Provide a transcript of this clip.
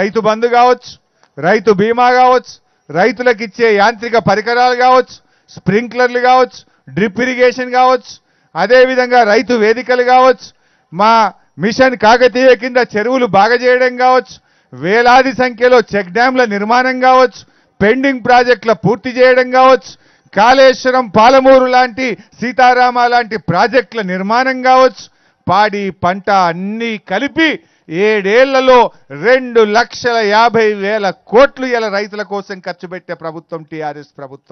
రైతు బంధు కావచ్చు రైతు బీమా కావచ్చు రైతులకు ఇచ్చే యాంత్రిక పరికరాలు కావచ్చు స్ప్రింక్లర్లు కావచ్చు డ్రిప్ ఇరిగేషన్ కావచ్చు అదేవిధంగా రైతు వేదికలు కావచ్చు మా మిషన్ కాకతీయ కింద చెరువులు బాగా చేయడం కావచ్చు వేలాది సంఖ్యలో చెక్ డ్యాంల నిర్మాణం కావచ్చు పెండింగ్ ప్రాజెక్టుల పూర్తి చేయడం కావచ్చు కాళేశ్వరం పాలమూరు లాంటి సీతారామ లాంటి ప్రాజెక్టుల నిర్మాణం కావచ్చు పాడి పంట అన్నీ కలిపి ఏడేళ్లలో రెండు లక్షల యాభై వేల కోట్లు ఇలా రైతుల కోసం ఖర్చు పెట్టే ప్రభుత్వం టీఆర్ఎస్ ప్రభుత్వం